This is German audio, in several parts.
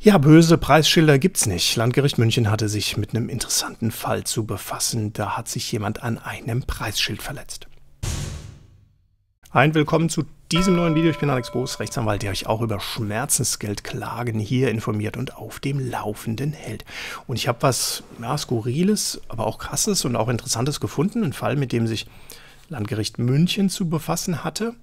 Ja, böse Preisschilder gibt's nicht. Landgericht München hatte sich mit einem interessanten Fall zu befassen. Da hat sich jemand an einem Preisschild verletzt. Ein Willkommen zu diesem neuen Video. Ich bin Alex Boos, Rechtsanwalt, der euch auch über Schmerzensgeldklagen hier informiert und auf dem Laufenden hält. Und ich habe was ja, Skurriles, aber auch Krasses und auch Interessantes gefunden. Ein Fall, mit dem sich Landgericht München zu befassen hatte.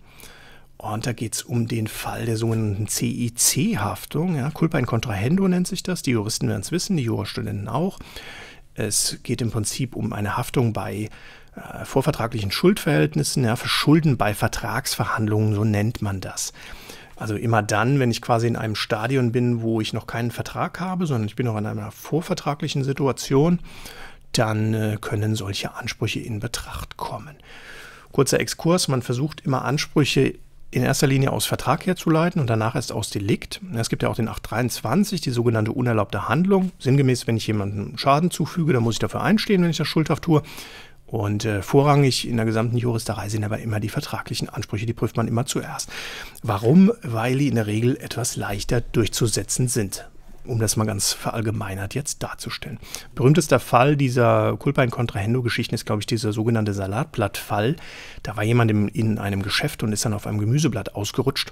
Und da geht es um den Fall der sogenannten CIC-Haftung. Ja, Culpa in Contrahendo nennt sich das. Die Juristen werden es wissen, die Jurastudenten auch. Es geht im Prinzip um eine Haftung bei äh, vorvertraglichen Schuldverhältnissen, ja, für Schulden bei Vertragsverhandlungen, so nennt man das. Also immer dann, wenn ich quasi in einem Stadion bin, wo ich noch keinen Vertrag habe, sondern ich bin noch in einer vorvertraglichen Situation, dann äh, können solche Ansprüche in Betracht kommen. Kurzer Exkurs, man versucht immer Ansprüche in erster Linie aus Vertrag herzuleiten und danach erst aus Delikt. Es gibt ja auch den 823, die sogenannte unerlaubte Handlung. Sinngemäß, wenn ich jemandem Schaden zufüge, dann muss ich dafür einstehen, wenn ich das schuldhaft tue. Und äh, vorrangig in der gesamten Juristerei sind aber immer die vertraglichen Ansprüche, die prüft man immer zuerst. Warum? Weil die in der Regel etwas leichter durchzusetzen sind um das mal ganz verallgemeinert jetzt darzustellen. Berühmtester Fall dieser Culpa in Contrahendo-Geschichten ist, glaube ich, dieser sogenannte Salatblattfall. Da war jemand im, in einem Geschäft und ist dann auf einem Gemüseblatt ausgerutscht.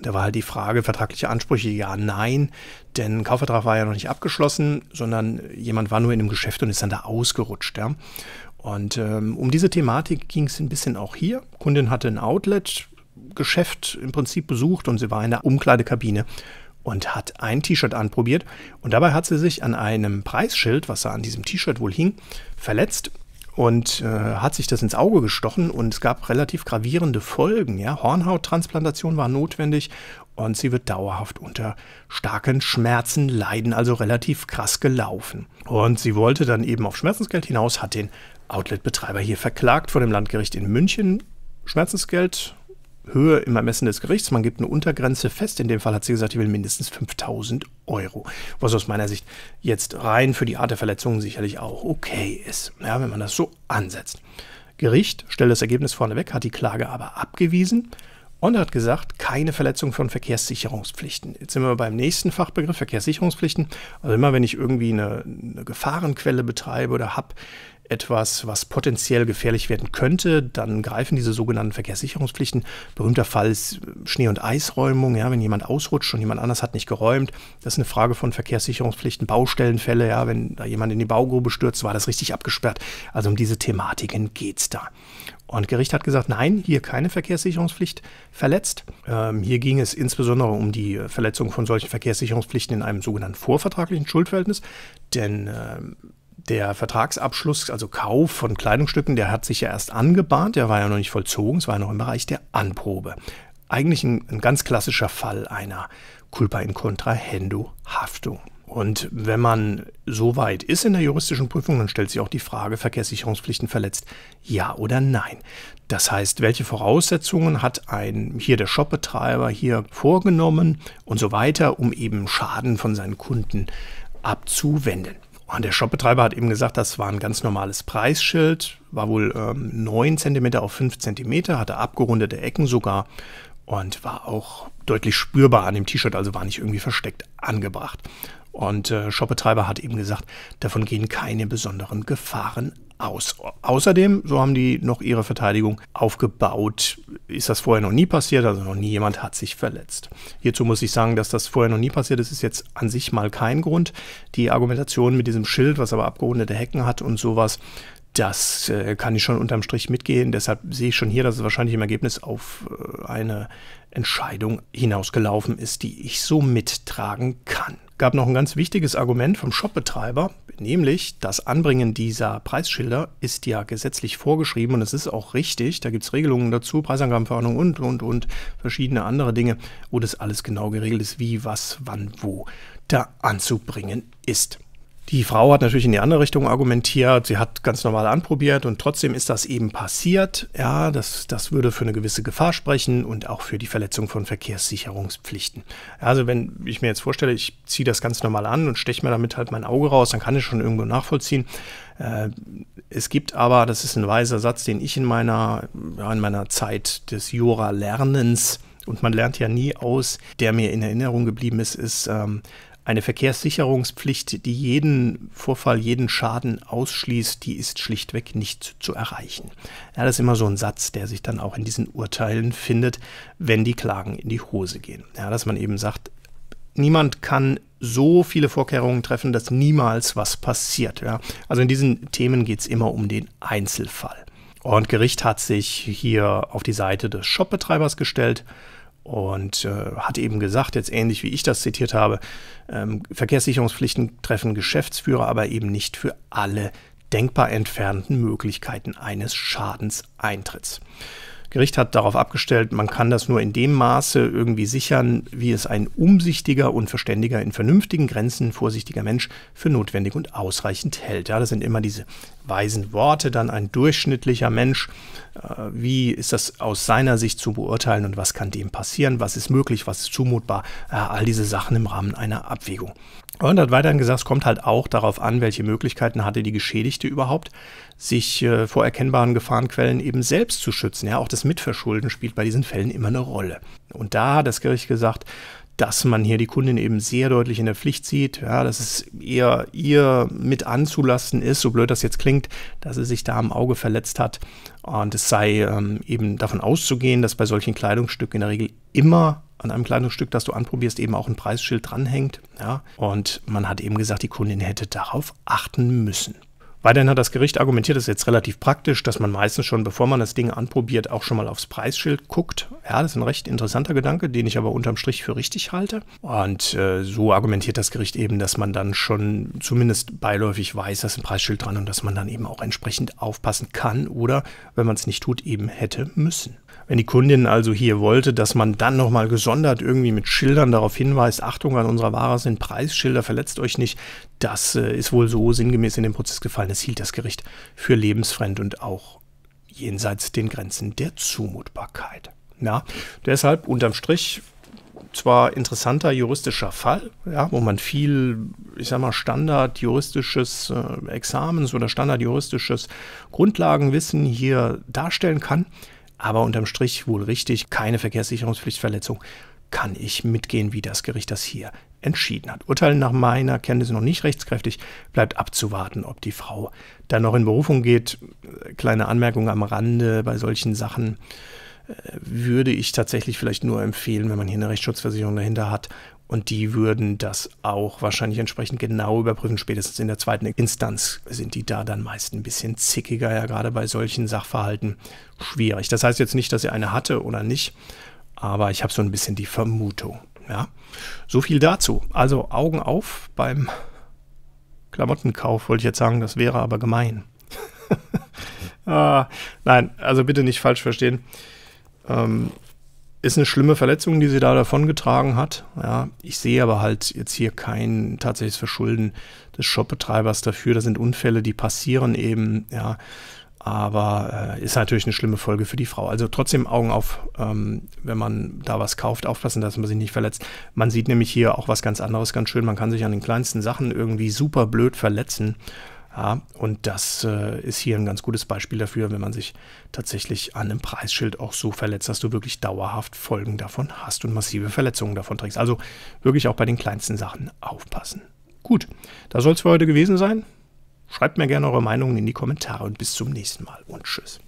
da war halt die Frage, vertragliche Ansprüche, ja, nein, denn Kaufvertrag war ja noch nicht abgeschlossen, sondern jemand war nur in einem Geschäft und ist dann da ausgerutscht. Ja. Und ähm, um diese Thematik ging es ein bisschen auch hier. Kundin hatte ein Outlet, Geschäft im Prinzip besucht und sie war in der Umkleidekabine und hat ein T-Shirt anprobiert. Und dabei hat sie sich an einem Preisschild, was da an diesem T-Shirt wohl hing, verletzt und äh, hat sich das ins Auge gestochen und es gab relativ gravierende Folgen. Ja? Hornhauttransplantation war notwendig und sie wird dauerhaft unter starken Schmerzen leiden, also relativ krass gelaufen. Und sie wollte dann eben auf Schmerzensgeld hinaus, hat den Outlet-Betreiber hier verklagt vor dem Landgericht in München. Schmerzensgeld Höhe im Ermessen des Gerichts. Man gibt eine Untergrenze fest. In dem Fall hat sie gesagt, sie will mindestens 5000 Euro. Was aus meiner Sicht jetzt rein für die Art der Verletzungen sicherlich auch okay ist, ja, wenn man das so ansetzt. Gericht stellt das Ergebnis vorneweg, hat die Klage aber abgewiesen und hat gesagt, keine Verletzung von Verkehrssicherungspflichten. Jetzt sind wir beim nächsten Fachbegriff, Verkehrssicherungspflichten. Also immer wenn ich irgendwie eine, eine Gefahrenquelle betreibe oder habe, etwas, was potenziell gefährlich werden könnte, dann greifen diese sogenannten Verkehrssicherungspflichten. Berühmter Fall ist äh, Schnee- und Eisräumung, ja, wenn jemand ausrutscht und jemand anders hat nicht geräumt. Das ist eine Frage von Verkehrssicherungspflichten, Baustellenfälle, ja, wenn da jemand in die Baugrube stürzt, war das richtig abgesperrt. Also um diese Thematiken geht es da. Und Gericht hat gesagt, nein, hier keine Verkehrssicherungspflicht verletzt. Ähm, hier ging es insbesondere um die äh, Verletzung von solchen Verkehrssicherungspflichten in einem sogenannten vorvertraglichen Schuldverhältnis. Denn ähm, der Vertragsabschluss, also Kauf von Kleidungsstücken, der hat sich ja erst angebahnt, der war ja noch nicht vollzogen, es war ja noch im Bereich der Anprobe. Eigentlich ein, ein ganz klassischer Fall einer culpa in contra hendo Haftung. Und wenn man so weit ist in der juristischen Prüfung, dann stellt sich auch die Frage, Verkehrssicherungspflichten verletzt, ja oder nein. Das heißt, welche Voraussetzungen hat ein hier der Shopbetreiber hier vorgenommen und so weiter, um eben Schaden von seinen Kunden abzuwenden. Und ah, der Shopbetreiber hat eben gesagt, das war ein ganz normales Preisschild, war wohl ähm, 9 cm auf 5 cm, hatte abgerundete Ecken sogar und war auch deutlich spürbar an dem T-Shirt, also war nicht irgendwie versteckt angebracht. Und äh, Shopbetreiber hat eben gesagt, davon gehen keine besonderen Gefahren aus. Außerdem, so haben die noch ihre Verteidigung aufgebaut, ist das vorher noch nie passiert, also noch nie jemand hat sich verletzt. Hierzu muss ich sagen, dass das vorher noch nie passiert ist, ist jetzt an sich mal kein Grund. Die Argumentation mit diesem Schild, was aber abgerundete Hecken hat und sowas, das äh, kann ich schon unterm Strich mitgehen. Deshalb sehe ich schon hier, dass es wahrscheinlich im Ergebnis auf äh, eine Entscheidung hinausgelaufen ist, die ich so mittragen kann. Gab noch ein ganz wichtiges Argument vom Shopbetreiber, Nämlich das Anbringen dieser Preisschilder ist ja gesetzlich vorgeschrieben und es ist auch richtig. Da gibt es Regelungen dazu, Preisangabenverordnung und, und, und verschiedene andere Dinge, wo das alles genau geregelt ist, wie, was, wann, wo da anzubringen ist. Die Frau hat natürlich in die andere Richtung argumentiert, sie hat ganz normal anprobiert und trotzdem ist das eben passiert. Ja, das, das würde für eine gewisse Gefahr sprechen und auch für die Verletzung von Verkehrssicherungspflichten. Also wenn ich mir jetzt vorstelle, ich ziehe das ganz normal an und steche mir damit halt mein Auge raus, dann kann ich schon irgendwo nachvollziehen. Äh, es gibt aber, das ist ein weiser Satz, den ich in meiner, in meiner Zeit des Jura-Lernens und man lernt ja nie aus, der mir in Erinnerung geblieben ist, ist, ähm, eine Verkehrssicherungspflicht, die jeden Vorfall, jeden Schaden ausschließt, die ist schlichtweg nicht zu erreichen. Ja, das ist immer so ein Satz, der sich dann auch in diesen Urteilen findet, wenn die Klagen in die Hose gehen. Ja, dass man eben sagt, niemand kann so viele Vorkehrungen treffen, dass niemals was passiert. Ja. Also in diesen Themen geht es immer um den Einzelfall. Und Gericht hat sich hier auf die Seite des Shopbetreibers gestellt und äh, hat eben gesagt, jetzt ähnlich wie ich das zitiert habe, ähm, Verkehrssicherungspflichten treffen Geschäftsführer, aber eben nicht für alle denkbar entfernten Möglichkeiten eines Schadenseintritts. Gericht hat darauf abgestellt, man kann das nur in dem Maße irgendwie sichern, wie es ein umsichtiger und verständiger, in vernünftigen Grenzen vorsichtiger Mensch für notwendig und ausreichend hält. Ja, das sind immer diese weisen Worte, dann ein durchschnittlicher Mensch. Äh, wie ist das aus seiner Sicht zu beurteilen und was kann dem passieren? Was ist möglich? Was ist zumutbar? Äh, all diese Sachen im Rahmen einer Abwägung. Und hat weiterhin gesagt, es kommt halt auch darauf an, welche Möglichkeiten hatte die Geschädigte überhaupt, sich äh, vor erkennbaren Gefahrenquellen eben selbst zu schützen. Ja, auch das Mitverschulden spielt bei diesen Fällen immer eine Rolle. Und da hat das Gericht gesagt, dass man hier die Kundin eben sehr deutlich in der Pflicht sieht, ja, dass es ihr, ihr mit anzulasten ist, so blöd das jetzt klingt, dass sie sich da am Auge verletzt hat. Und es sei ähm, eben davon auszugehen, dass bei solchen Kleidungsstücken in der Regel immer an einem Kleidungsstück, das du anprobierst, eben auch ein Preisschild dranhängt. Ja? Und man hat eben gesagt, die Kundin hätte darauf achten müssen. Weiterhin hat das Gericht argumentiert, das ist jetzt relativ praktisch, dass man meistens schon, bevor man das Ding anprobiert, auch schon mal aufs Preisschild guckt. Ja, das ist ein recht interessanter Gedanke, den ich aber unterm Strich für richtig halte. Und äh, so argumentiert das Gericht eben, dass man dann schon zumindest beiläufig weiß, dass ein Preisschild dran und dass man dann eben auch entsprechend aufpassen kann oder, wenn man es nicht tut, eben hätte müssen. Wenn die Kundin also hier wollte, dass man dann nochmal gesondert irgendwie mit Schildern darauf hinweist, Achtung, an unserer Ware sind Preisschilder, verletzt euch nicht, das äh, ist wohl so sinngemäß in den Prozess gefallen. Das hielt das Gericht für lebensfremd und auch jenseits den Grenzen der Zumutbarkeit. Ja, deshalb unterm Strich zwar interessanter juristischer Fall, ja, wo man viel, ich sag mal, standardjuristisches äh, Examens oder standardjuristisches Grundlagenwissen hier darstellen kann, aber unterm Strich wohl richtig, keine Verkehrssicherungspflichtverletzung, kann ich mitgehen, wie das Gericht das hier entschieden hat. Urteil nach meiner Kenntnis noch nicht rechtskräftig, bleibt abzuwarten, ob die Frau dann noch in Berufung geht. Kleine Anmerkung am Rande bei solchen Sachen äh, würde ich tatsächlich vielleicht nur empfehlen, wenn man hier eine Rechtsschutzversicherung dahinter hat und die würden das auch wahrscheinlich entsprechend genau überprüfen. Spätestens in der zweiten Instanz sind die da dann meist ein bisschen zickiger, ja gerade bei solchen Sachverhalten schwierig. Das heißt jetzt nicht, dass er eine hatte oder nicht, aber ich habe so ein bisschen die Vermutung. Ja, so viel dazu. Also Augen auf beim Klamottenkauf, wollte ich jetzt sagen, das wäre aber gemein. ah, nein, also bitte nicht falsch verstehen. Ähm, ist eine schlimme Verletzung, die sie da davongetragen hat. Ja, ich sehe aber halt jetzt hier kein tatsächliches Verschulden des Shopbetreibers dafür. Das sind Unfälle, die passieren eben. Ja, aber äh, ist natürlich eine schlimme Folge für die Frau. Also trotzdem Augen auf, ähm, wenn man da was kauft, aufpassen, dass man sich nicht verletzt. Man sieht nämlich hier auch was ganz anderes, ganz schön. Man kann sich an den kleinsten Sachen irgendwie super blöd verletzen. Ja, und das äh, ist hier ein ganz gutes Beispiel dafür, wenn man sich tatsächlich an einem Preisschild auch so verletzt, dass du wirklich dauerhaft Folgen davon hast und massive Verletzungen davon trägst. Also wirklich auch bei den kleinsten Sachen aufpassen. Gut, da soll es für heute gewesen sein. Schreibt mir gerne eure Meinungen in die Kommentare und bis zum nächsten Mal und tschüss.